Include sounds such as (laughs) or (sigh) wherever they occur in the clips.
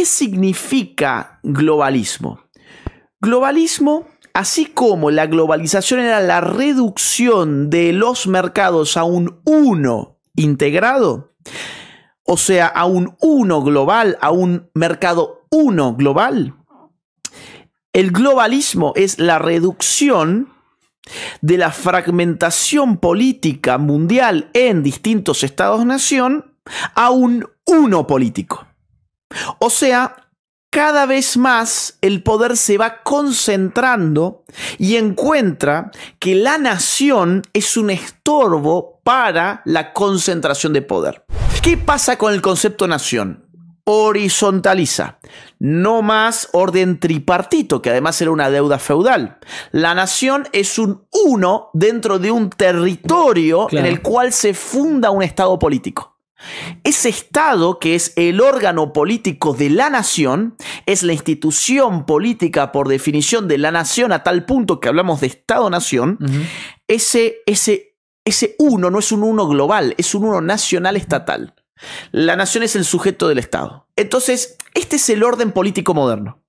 ¿Qué significa globalismo? Globalismo, así como la globalización era la reducción de los mercados a un uno integrado, o sea, a un uno global, a un mercado uno global, el globalismo es la reducción de la fragmentación política mundial en distintos estados-nación a un uno político. O sea, cada vez más el poder se va concentrando y encuentra que la nación es un estorbo para la concentración de poder. ¿Qué pasa con el concepto nación? horizontaliza. No más orden tripartito, que además era una deuda feudal. La nación es un uno dentro de un territorio en el cual se funda un Estado político. Ese Estado, que es el órgano político de la nación, es la institución política por definición de la nación a tal punto que hablamos de Estado-nación, ese, ese, ese uno no es un uno global, es un uno nacional estatal. La nación es el sujeto del Estado. Entonces, este es el orden político moderno.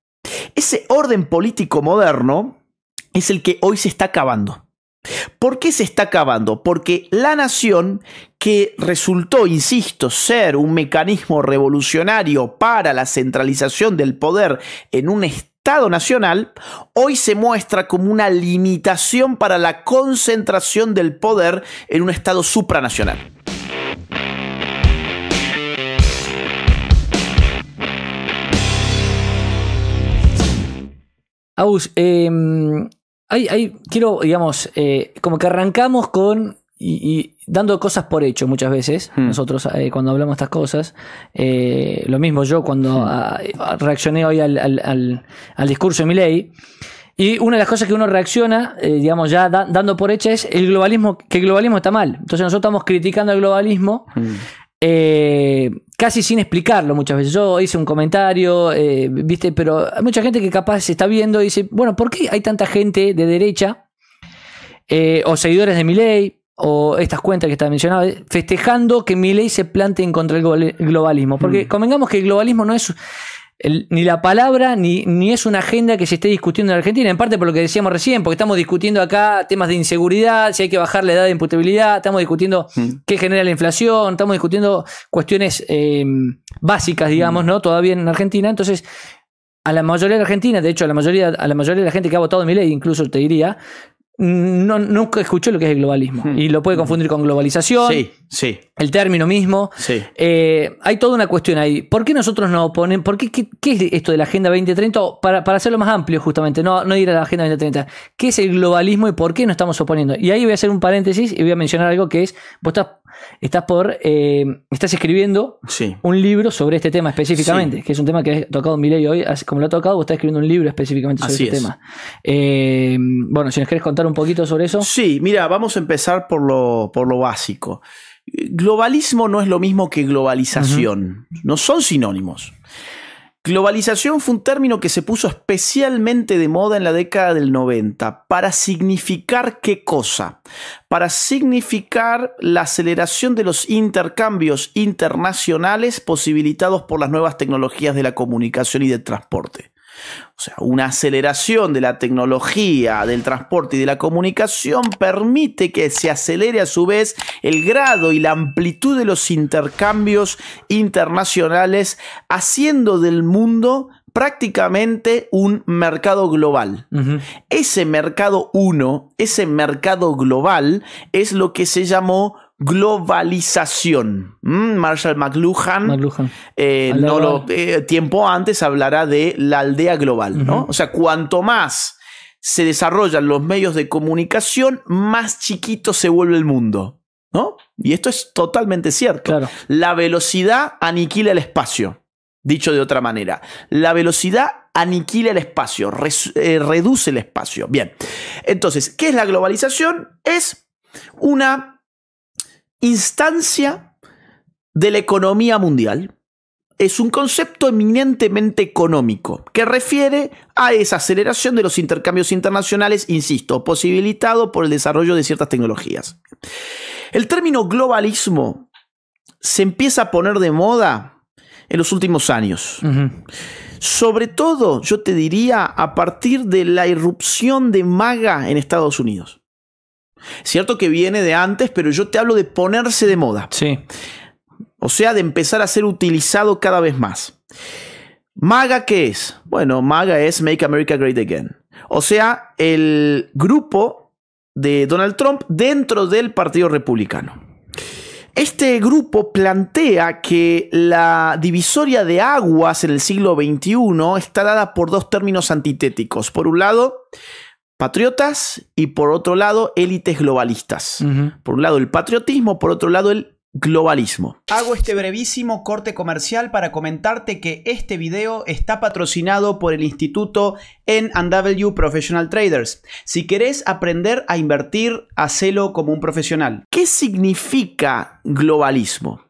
Ese orden político moderno es el que hoy se está acabando. ¿Por qué se está acabando? Porque la nación, que resultó, insisto, ser un mecanismo revolucionario para la centralización del poder en un Estado nacional, hoy se muestra como una limitación para la concentración del poder en un Estado supranacional. eh, hay, quiero, digamos, eh, como que arrancamos con y, dando cosas por hecho muchas veces, hmm. nosotros eh, cuando hablamos estas cosas, eh, lo mismo yo cuando hmm. ah, reaccioné hoy al, discurso de Milei, y una de las cosas que uno reacciona, digamos, ya dando por hecho es el globalismo, que el globalismo está mal. Entonces nosotros estamos criticando el globalismo. Hmm casi sin explicarlo muchas veces. Yo hice un comentario, eh, viste, pero hay mucha gente que capaz se está viendo y dice, bueno, ¿por qué hay tanta gente de derecha eh, o seguidores de mi ley o estas cuentas que está mencionado eh, festejando que mi ley se plante en contra del globalismo? Porque mm. convengamos que el globalismo no es ni la palabra ni, ni es una agenda que se esté discutiendo en Argentina, en parte por lo que decíamos recién, porque estamos discutiendo acá temas de inseguridad, si hay que bajar la edad de imputabilidad, estamos discutiendo mm. qué genera la inflación, estamos discutiendo cuestiones eh, básicas, digamos, mm. ¿no? Todavía en Argentina. Entonces, a la mayoría de Argentina, de hecho, a la mayoría, a la mayoría de la gente que ha votado mi ley, incluso te diría, no, nunca escuchó lo que es el globalismo. Hmm. Y lo puede confundir con globalización. Sí, sí. El término mismo. Sí. Eh, hay toda una cuestión ahí. ¿Por qué nosotros nos oponen? ¿Por qué, qué, es esto de la Agenda 2030? Para, para hacerlo más amplio, justamente, no, no ir a la Agenda 2030. ¿Qué es el globalismo y por qué nos estamos oponiendo? Y ahí voy a hacer un paréntesis y voy a mencionar algo que es. Vos estás por. Eh, estás escribiendo un libro sobre este tema específicamente, que es un tema que ha tocado Milei hoy. Como lo ha tocado, vos estás escribiendo un libro específicamente sobre este tema. Eh, bueno, si nos querés contar un poquito sobre eso. Sí, mira, vamos a empezar por lo, por lo básico. Globalismo no es lo mismo que globalización. No son sinónimos. Globalización fue un término que se puso especialmente de moda en la década del 90. ¿Para significar qué cosa? Para significar la aceleración de los intercambios internacionales posibilitados por las nuevas tecnologías de la comunicación y de transporte. O sea, una aceleración de la tecnología, del transporte y de la comunicación permite que se acelere a su vez el grado y la amplitud de los intercambios internacionales, haciendo del mundo prácticamente un mercado global. Ese mercado uno, ese mercado global, es lo que se llamó globalización. Mm, Marshall McLuhan, eh, eh, tiempo antes hablará de la aldea global, ¿no? O sea, cuanto más se desarrollan los medios de comunicación, más chiquito se vuelve el mundo, ¿no? Y esto es totalmente cierto. La velocidad aniquila el espacio, dicho de otra manera. La velocidad aniquila el espacio, eh, reduce el espacio. Bien, entonces, ¿qué es la globalización? Es una instancia de la economía mundial. Es un concepto eminentemente económico que refiere a esa aceleración de los intercambios internacionales, insisto, posibilitado por el desarrollo de ciertas tecnologías. El término globalismo se empieza a poner de moda en los últimos años. Sobre todo, yo te diría, a partir de la irrupción de MAGA en Estados Unidos. Cierto que viene de antes, pero yo te hablo de ponerse de moda. Sí. O sea, de empezar a ser utilizado cada vez más. MAGA, ¿qué es? Bueno, MAGA es Make America Great Again. O sea, el grupo de Donald Trump dentro del Partido Republicano. Este grupo plantea que la divisoria de aguas en el siglo XXI está dada por dos términos antitéticos. Por un lado, patriotas y por otro lado élites globalistas. Por un lado el patriotismo, por otro lado el globalismo. Hago este brevísimo corte comercial para comentarte que este video está patrocinado por el instituto NW Professional Traders. Si querés aprender a invertir, hacelo como un profesional. ¿Qué significa globalismo?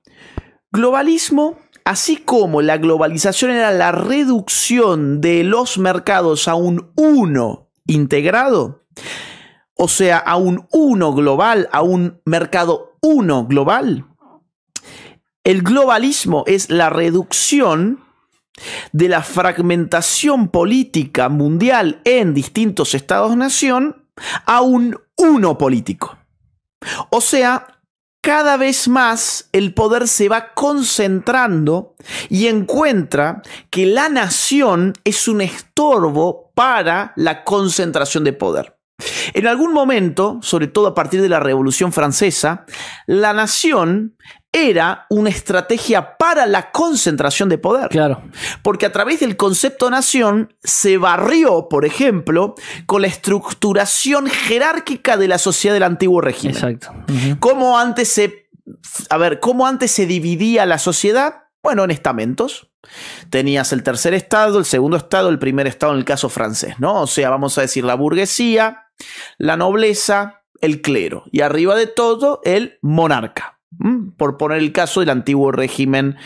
Globalismo Así como la globalización era la reducción de los mercados a un uno integrado. O sea, a un uno global, a un mercado uno global. El globalismo es la reducción de la fragmentación política mundial en distintos estados-nación a un uno político. O sea, cada vez más el poder se va concentrando y encuentra que la nación es un estorbo para la concentración de poder. En algún momento, sobre todo a partir de la Revolución Francesa, la nación era una estrategia para la concentración de poder. Claro. Porque a través del concepto nación se barrió, por ejemplo, con la estructuración jerárquica de la sociedad del antiguo régimen. Exacto. antes se. A ver, ¿cómo antes se dividía la sociedad? Bueno, en estamentos. Tenías el tercer estado, el segundo estado, el primer estado en el caso francés, ¿no? O sea, vamos a decir la burguesía, la nobleza, el clero y arriba de todo el monarca. Mm, por poner el caso del antiguo régimen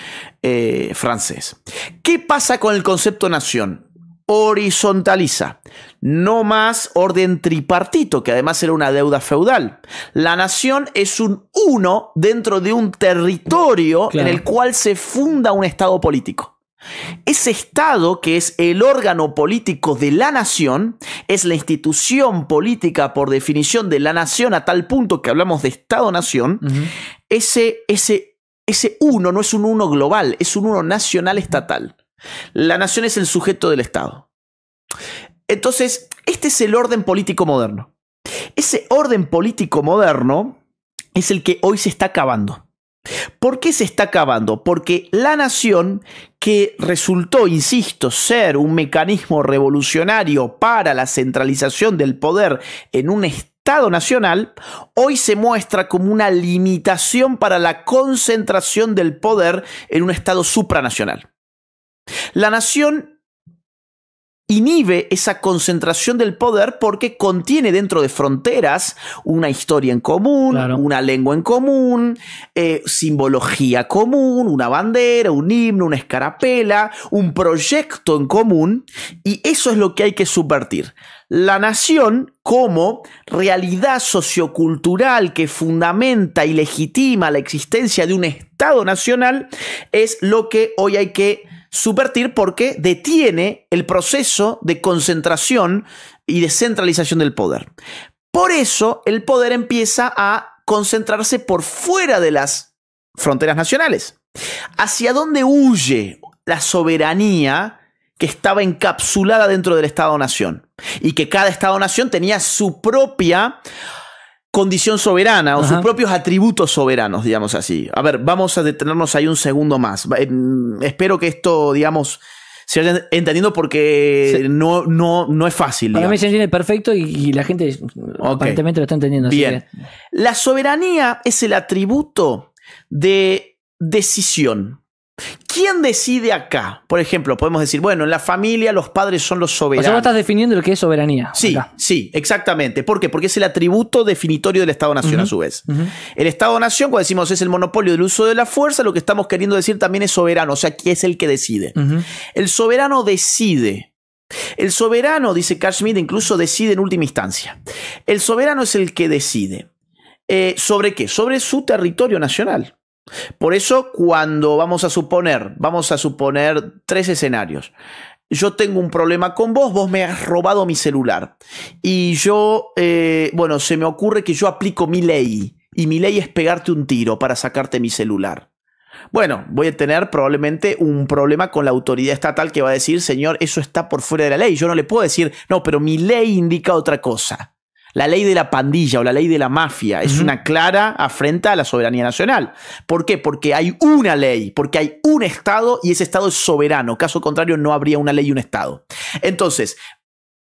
eh, francés. ¿Qué pasa con el concepto nación? Horizontaliza. No más orden tripartito, que además era una deuda feudal. La nación es un uno dentro de un territorio en el cual se funda un Estado político. Ese Estado, que es el órgano político de la nación, es la institución política por definición de la nación a tal punto que hablamos de Estado-nación, ese, ese, ese uno no es un uno global, es un uno nacional estatal. La nación es el sujeto del Estado. Entonces, este es el orden político moderno. Ese orden político moderno es el que hoy se está acabando. ¿Por qué se está acabando? Porque la nación que resultó, insisto, ser un mecanismo revolucionario para la centralización del poder en un Estado, Estado Nacional, hoy se muestra como una limitación para la concentración del poder en un Estado supranacional. La nación inhibe esa concentración del poder porque contiene dentro de fronteras una historia en común, una lengua en común, eh, simbología común, una bandera, un himno, una escarapela, un proyecto en común, y eso es lo que hay que subvertir. La nación como realidad sociocultural que fundamenta y legitima la existencia de un Estado nacional es lo que hoy hay que porque detiene el proceso de concentración y descentralización del poder. Por eso el poder empieza a concentrarse por fuera de las fronteras nacionales. ¿Hacia dónde huye la soberanía que estaba encapsulada dentro del Estado-Nación? Y que cada Estado-Nación tenía su propia condición soberana o sus propios atributos soberanos, digamos así. A ver, vamos a detenernos ahí un segundo más. espero que esto, digamos, se vaya entendiendo porque no, no, no es fácil. A mí se entiende perfecto y, la gente aparentemente lo está entendiendo. Así La soberanía es el atributo de decisión. ¿Quién decide acá? Por ejemplo, podemos decir, bueno, en la familia los padres son los soberanos. O sea, estás definiendo lo que es soberanía. Sí, sí, exactamente. ¿Por qué? Porque es el atributo definitorio del Estado-Nación a su vez. El Estado-Nación, cuando decimos es el monopolio del uso de la fuerza, lo que estamos queriendo decir también es soberano, o sea, ¿quién es el que decide. El soberano decide. El soberano, dice Schmitt, incluso decide en última instancia. El soberano es el que decide. Eh, ¿Sobre qué? Sobre su territorio nacional. Por eso, cuando vamos a suponer, vamos a suponer tres escenarios. Yo tengo un problema con vos, vos me has robado mi celular. Y yo, eh, bueno, se me ocurre que yo aplico mi ley. Y mi ley es pegarte un tiro para sacarte mi celular. Bueno, voy a tener probablemente un problema con la autoridad estatal que va a decir, señor, eso está por fuera de la ley. Yo no le puedo decir, no, pero mi ley indica otra cosa la ley de la pandilla o la ley de la mafia. Es una clara afrenta a la soberanía nacional. ¿Por qué? Porque hay una ley, porque hay un Estado y ese Estado es soberano. Caso contrario, no habría una ley y un Estado. Entonces,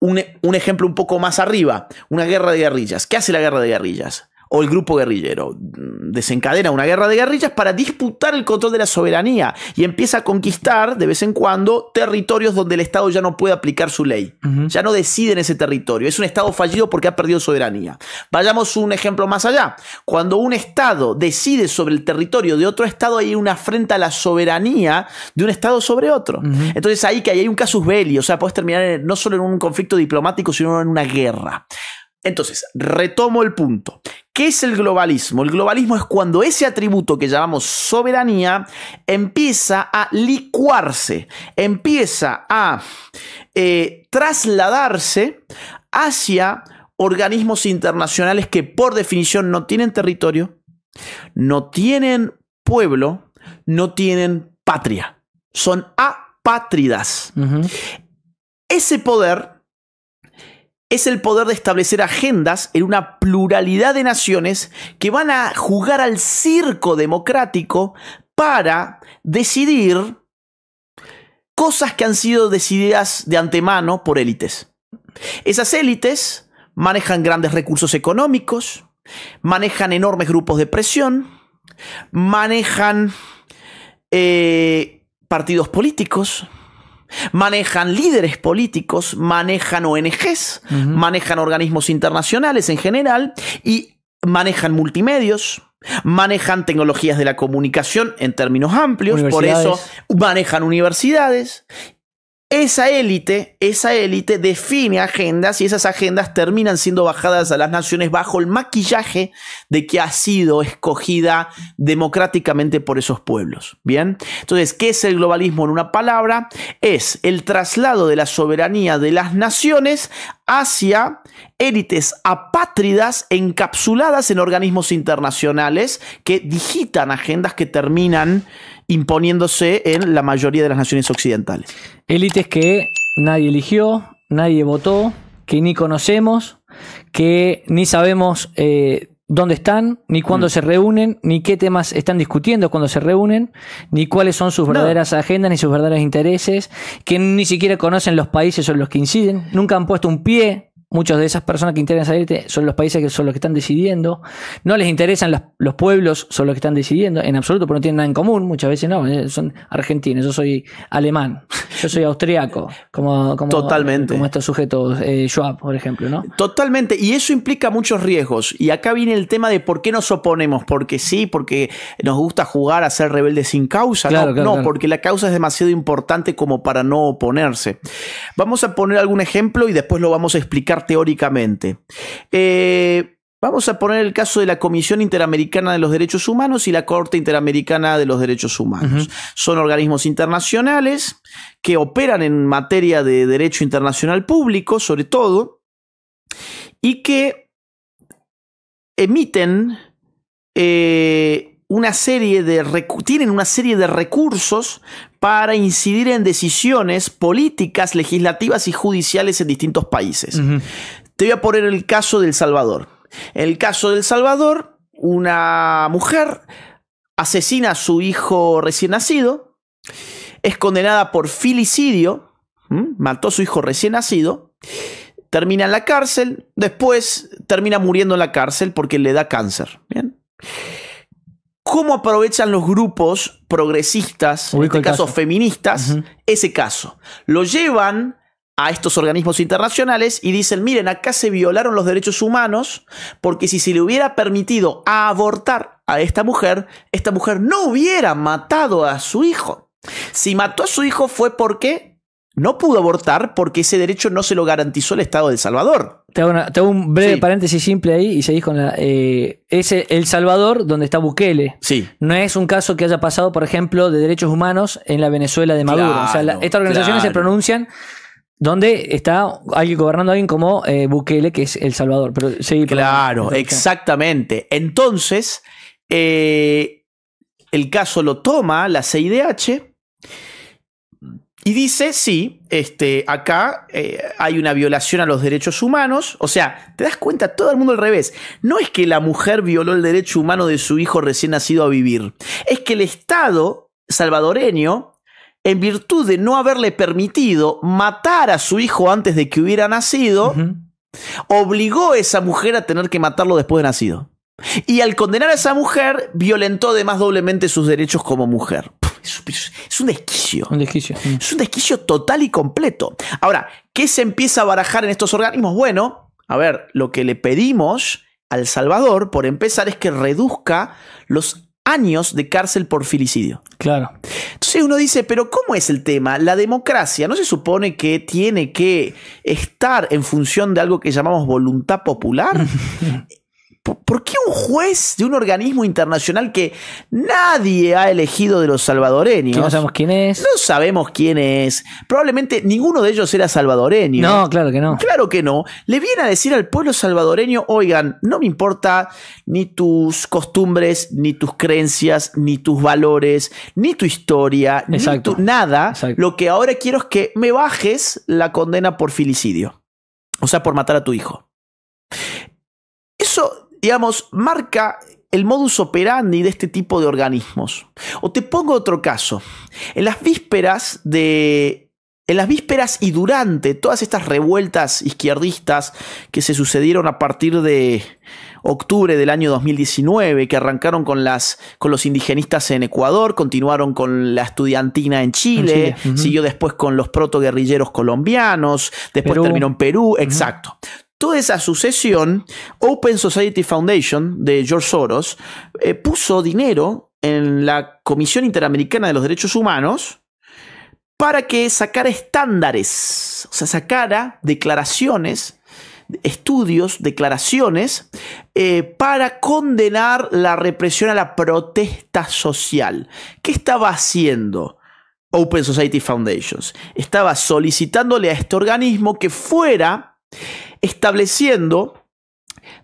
un ejemplo un poco más arriba, una guerra de guerrillas. ¿Qué hace la guerra de guerrillas? o el grupo guerrillero. Mm, desencadena una guerra de guerrillas para disputar el control de la soberanía y empieza a conquistar de vez en cuando territorios donde el Estado ya no puede aplicar su ley. Ya no decide en ese territorio. Es un Estado fallido porque ha perdido soberanía. Vayamos un ejemplo más allá. Cuando un Estado decide sobre el territorio de otro Estado, hay una afrenta a la soberanía de un Estado sobre otro. Entonces ahí que hay, un casus belli. O sea, puedes terminar no solo en un conflicto diplomático, sino en una guerra. Entonces, retomo el punto. ¿Qué es el globalismo? El globalismo es cuando ese atributo que llamamos soberanía empieza a licuarse, empieza a eh, trasladarse hacia organismos internacionales que por definición no tienen territorio, no tienen pueblo, no tienen patria. Son apátridas. Ese poder es el poder de establecer agendas en una pluralidad de naciones que van a jugar al circo democrático para decidir cosas que han sido decididas de antemano por élites. Esas élites manejan grandes recursos económicos, manejan enormes grupos de presión, manejan eh, partidos políticos, Manejan líderes políticos, manejan ONGs, manejan organismos internacionales en general y manejan multimedios, manejan tecnologías de la comunicación en términos amplios, por eso manejan universidades esa élite, esa élite define agendas y esas agendas terminan siendo bajadas a las naciones bajo el maquillaje de que ha sido escogida democráticamente por esos pueblos. Bien, entonces, ¿qué es el globalismo en una palabra? Es el traslado de la soberanía de las naciones hacia élites apátridas encapsuladas en organismos internacionales que digitan agendas que terminan imponiéndose en la mayoría de las naciones occidentales. Elites que nadie eligió, nadie votó, que ni conocemos, que ni sabemos eh, dónde están, ni cuándo mm. se reúnen, ni qué temas están discutiendo cuando se reúnen, ni cuáles son sus verdaderas agendas, ni sus verdaderos intereses, que ni siquiera conocen los países sobre los que inciden, nunca han puesto un pie Muchas de esas personas que intentan salirte son los países que son los que están decidiendo. No les interesan los pueblos, son los que están decidiendo, en absoluto, pero no tienen nada en común. Muchas veces no, eh, son argentinos, yo soy alemán, yo soy (laughs) austriaco, como, como, Totalmente. como estos sujetos, eh, Schwab, por ejemplo. ¿no? Totalmente, y eso implica muchos riesgos. Y acá viene el tema de por qué nos oponemos, porque sí, porque nos gusta jugar a ser rebeldes sin causa. no, porque la causa es demasiado importante como para no oponerse. Vamos a poner algún ejemplo y después lo vamos a explicar teóricamente. Eh, vamos a poner el caso de la Comisión Interamericana de los Derechos Humanos y la Corte Interamericana de los Derechos Humanos. Son organismos internacionales que operan en materia de derecho internacional público, sobre todo, y que emiten eh, una serie de tienen una serie de recursos para incidir en decisiones políticas, legislativas y judiciales en distintos países. Te voy a poner el caso del Salvador. el caso del Salvador, una mujer asesina a su hijo recién nacido, es condenada por filicidio, mató a su hijo recién nacido, termina en la cárcel, después termina muriendo en la cárcel porque le da cáncer. ¿bien? cómo aprovechan los grupos progresistas, en este caso, feministas, ese caso. Lo llevan a estos organismos internacionales y dicen, miren, acá se violaron los derechos humanos porque si se le hubiera permitido abortar a esta mujer, esta mujer no hubiera matado a su hijo. Si mató a su hijo fue porque no pudo abortar porque ese derecho no se lo garantizó el Estado de El Salvador. Te hago, un breve paréntesis simple ahí y seguís con la. Eh, es El Salvador donde está Bukele. Sí. No es un caso que haya pasado, por ejemplo, de derechos humanos en la Venezuela de Maduro. o sea, estas organizaciones se pronuncian donde está alguien gobernando a alguien como eh, Bukele, que es El Salvador. claro, exactamente. Entonces, eh, el caso lo toma la CIDH. Y dice, sí, este, acá eh, hay una violación a los derechos humanos. O sea, te das cuenta, todo el mundo al revés. No es que la mujer violó el derecho humano de su hijo recién nacido a vivir. Es que el Estado salvadoreño, en virtud de no haberle permitido matar a su hijo antes de que hubiera nacido, obligó a esa mujer a tener que matarlo después de nacido. Y al condenar a esa mujer, violentó además doblemente sus derechos como mujer. Es, un desquicio. Es un desquicio total y completo. Ahora, ¿qué se empieza a barajar en estos organismos? Bueno, a ver, lo que le pedimos al Salvador, por empezar, es que reduzca los años de cárcel por filicidio. Claro. Entonces uno dice, pero ¿cómo es el tema? La democracia no se supone que tiene que estar en función de algo que llamamos voluntad popular. (laughs) ¿Por qué un juez de un organismo internacional que nadie ha elegido de los salvadoreños? no sabemos quién es. No sabemos quién es. Probablemente ninguno de ellos era salvadoreño. No, claro que no. Claro que no. Le viene a decir al pueblo salvadoreño, oigan, no me importa ni tus costumbres, ni tus creencias, ni tus valores, ni tu historia, ni tu nada. Lo que ahora quiero es que me bajes la condena por filicidio. O sea, por matar a tu hijo. Eso digamos, marca el modus operandi de este tipo de organismos. O te pongo otro caso. En las vísperas de en las vísperas y durante todas estas revueltas izquierdistas que se sucedieron a partir de octubre del año 2019, que arrancaron con, las, con los indigenistas en Ecuador, continuaron con la estudiantina en Chile, siguió después con los protoguerrilleros colombianos, después terminó en Perú, exacto. Toda esa sucesión, Open Society Foundation de George Soros eh, puso dinero en la Comisión Interamericana de los Derechos Humanos para que sacara estándares, o sea, sacara declaraciones, estudios, declaraciones, eh, para condenar la represión a la protesta social. ¿Qué estaba haciendo? Open Society Foundations. Estaba solicitándole a este organismo que fuera estableciendo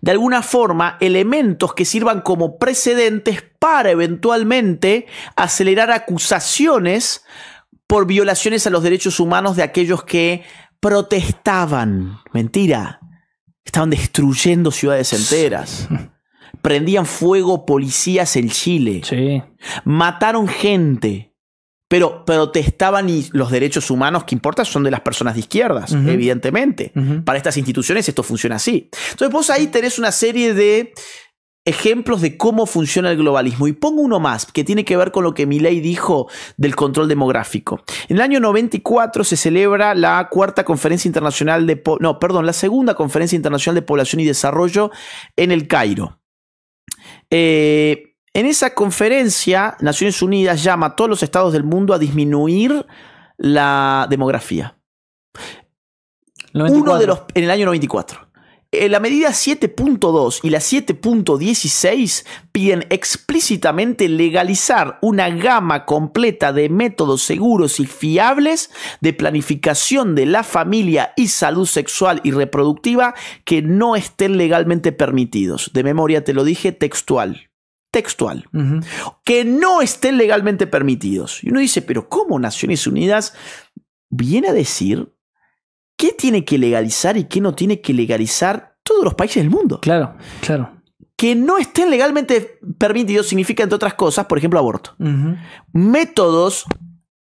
de alguna forma elementos que sirvan como precedentes para eventualmente acelerar acusaciones por violaciones a los derechos humanos de aquellos que protestaban. Mentira. Estaban destruyendo ciudades enteras. Prendían fuego policías en Chile. Mataron gente pero, protestaban y los derechos humanos que importan son de las personas de izquierdas, evidentemente. Para estas instituciones esto funciona así. Entonces vos ahí tenés una serie de ejemplos de cómo funciona el globalismo. Y pongo uno más, que tiene que ver con lo que Milley dijo del control demográfico. En el año 94 se celebra la cuarta conferencia internacional de... No, perdón, la segunda conferencia internacional de población y desarrollo en el Cairo. Eh, en esa conferencia, Naciones Unidas llama a todos los estados del mundo a disminuir la demografía. Uno de los en el año 94. Eh, la medida 7.2 y la 7.16 piden explícitamente legalizar una gama completa de métodos seguros y fiables de planificación de la familia y salud sexual y reproductiva que no estén legalmente permitidos. De memoria te lo dije textual textual, que no estén legalmente permitidos. Y uno dice, pero ¿cómo Naciones Unidas viene a decir qué tiene que legalizar y qué no tiene que legalizar todos los países del mundo? Claro, claro. Que no estén legalmente permitidos significa, entre otras cosas, por ejemplo, aborto. Métodos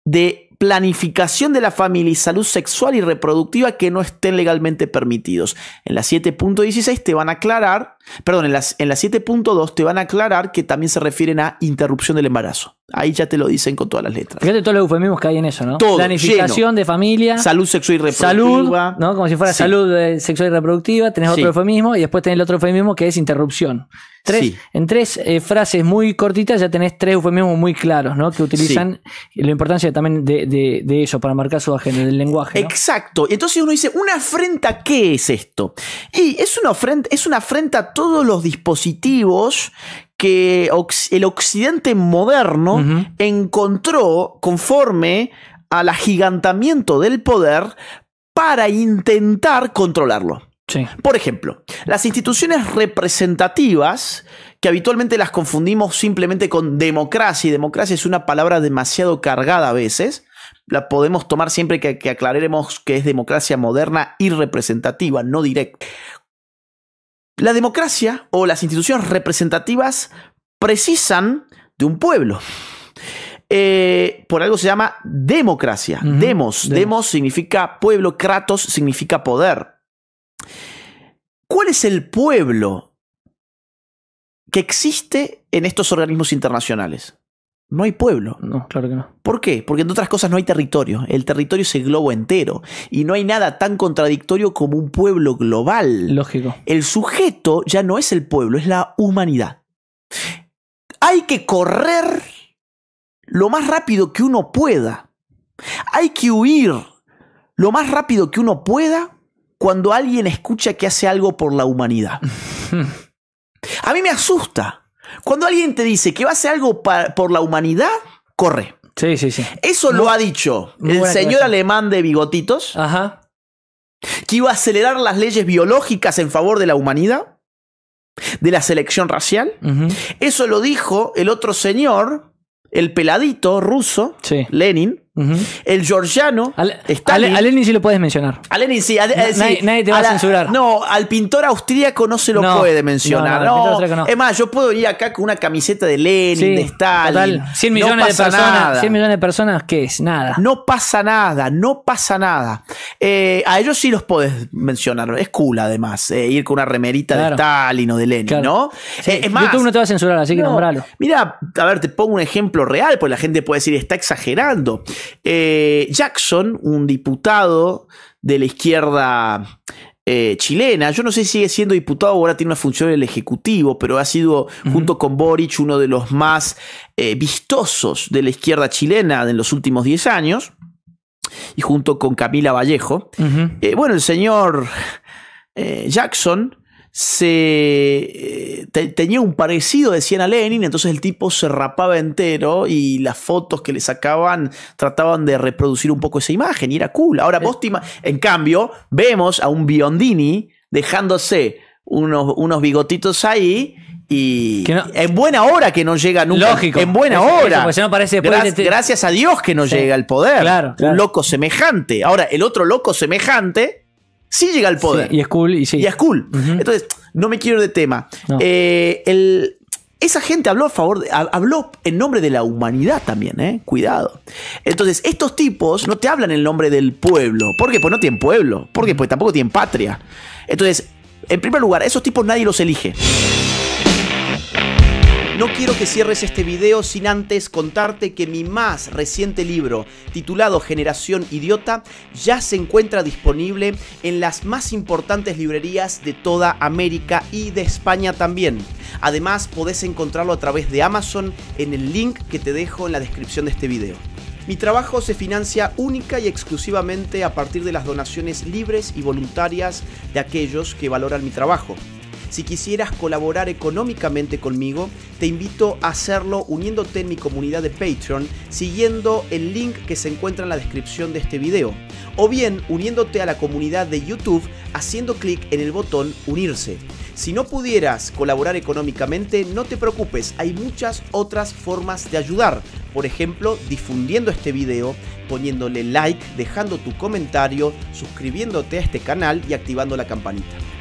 de planificación de la familia y salud sexual y reproductiva que no estén legalmente permitidos. En la 7.16 te van a aclarar, perdón, en la, en 7.2 te van a aclarar que también se refieren a interrupción del embarazo. Ahí ya te lo dicen con todas las letras. Fíjate todos los eufemismos que hay en eso, ¿no? Planificación de familia. Salud sexual y reproductiva. Salud, ¿no? Como si fuera salud eh, sexual y reproductiva. Tenés otro eufemismo y después tenés el otro eufemismo que es interrupción. Tres, En tres eh, frases muy cortitas ya tenés tres eufemismos muy claros, ¿no? Que utilizan la importancia también de, eso para marcar su agenda el lenguaje. Exacto. Exacto. Entonces uno dice, ¿una afrenta qué es esto? Y es una ofrenda, es una afrenta a todos los dispositivos que el occidente moderno encontró conforme al agigantamiento del poder para intentar controlarlo. Por ejemplo, las instituciones representativas, que habitualmente las confundimos simplemente con democracia, y democracia es una palabra demasiado cargada a veces, la podemos tomar siempre que, que aclaremos que es democracia moderna y representativa, no directa. La democracia o las instituciones representativas precisan de un pueblo. Eh, por algo se llama democracia. Demos. Demos significa pueblo, Kratos significa poder. ¿Cuál es el pueblo que existe en estos organismos internacionales? No hay pueblo. No, claro que no. ¿Por qué? Porque en otras cosas no hay territorio. El territorio es el globo entero. Y no hay nada tan contradictorio como un pueblo global. Lógico. El sujeto ya no es el pueblo, es la humanidad. Hay que correr lo más rápido que uno pueda. Hay que huir lo más rápido que uno pueda cuando alguien escucha que hace algo por la humanidad. (laughs) A mí me asusta. Cuando alguien te dice que va a hacer algo por la humanidad, corre. Sí, sí, sí. Eso lo ha dicho el señor alemán de bigotitos. Ajá. Que iba a acelerar las leyes biológicas en favor de la humanidad, de la selección racial. Eso lo dijo el otro señor, el peladito ruso, sí. Lenin, el georgiano. a, Lenin sí lo puedes mencionar. A sí. Eh, nadie, te va a, censurar. No, al pintor austríaco no se lo puede mencionar. es más, yo puedo ir acá con una camiseta de Lenin, de Stalin. 100 millones de personas. 100 millones de personas, ¿qué es? Nada. No pasa nada, no pasa nada. Eh, a ellos sí los puedes mencionar. Es cool, además, eh, ir con una remerita de Stalin o de Lenin, ¿no? es no te va a censurar, así que nombralo. Mira, a ver, te pongo un ejemplo real, pues la gente puede decir, está exagerando. Eh, Jackson, un diputado de la izquierda eh, chilena. Yo no sé si sigue siendo diputado o ahora tiene una función en el Ejecutivo, pero ha sido, junto con Boric, uno de los más eh, vistosos de la izquierda chilena en los últimos 10 años. Y junto con Camila Vallejo. bueno, el señor Jackson se eh, tenía un parecido, de a Lenin, entonces el tipo se rapaba entero y las fotos que le sacaban trataban de reproducir un poco esa imagen y era cool. Ahora vos en cambio, vemos a un Biondini dejándose unos, bigotitos ahí y en buena hora que no llega nunca. Lógico. En buena hora. no parece este- Gracias a Dios que no llega el poder. Un loco semejante. Ahora, el otro loco semejante sí llega al poder. y es cool. Y, sí. y es cool. Entonces, no me quiero de tema. Eh, el, esa gente habló a favor, de, habló en nombre de la humanidad también, ¿eh? Cuidado. Entonces, estos tipos no te hablan en nombre del pueblo. ¿Por qué? Pues no tienen pueblo. Porque Pues tampoco tienen patria. Entonces, en primer lugar, esos tipos nadie los elige. No quiero que cierres este video sin antes contarte que mi más reciente libro, titulado Generación Idiota, ya se encuentra disponible en las más importantes librerías de toda América y de España también. Además, podés encontrarlo a través de Amazon en el link que te dejo en la descripción de este video. Mi trabajo se financia única y exclusivamente a partir de las donaciones libres y voluntarias de aquellos que valoran mi trabajo. Si quisieras colaborar económicamente conmigo, te invito a hacerlo uniéndote en mi comunidad de Patreon siguiendo el link que se encuentra en la descripción de este video. O bien uniéndote a la comunidad de YouTube haciendo clic en el botón unirse. Si no pudieras colaborar económicamente, no te preocupes, hay muchas otras formas de ayudar. Por ejemplo, difundiendo este video, poniéndole like, dejando tu comentario, suscribiéndote a este canal y activando la campanita.